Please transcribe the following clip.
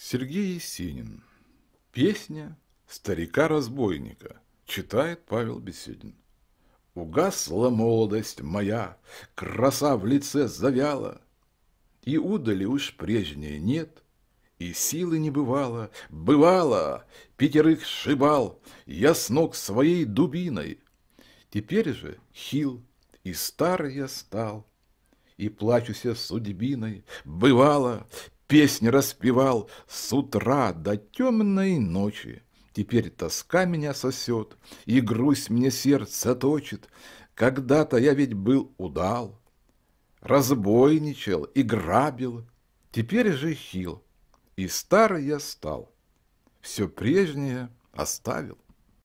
Сергей Есенин. Песня старика-разбойника. Читает Павел Беседин. Угасла молодость моя, краса в лице завяла, И удали уж прежней нет, и силы не бывало. Бывало, пятерых шибал, я с ног своей дубиной. Теперь же хил, и стар я стал, и плачуся судьбиной. Бывало, песнь распевал с утра до темной ночи. Теперь тоска меня сосет, и грусть мне сердце точит. Когда-то я ведь был удал, разбойничал и грабил. Теперь же хил, и старый я стал, все прежнее оставил.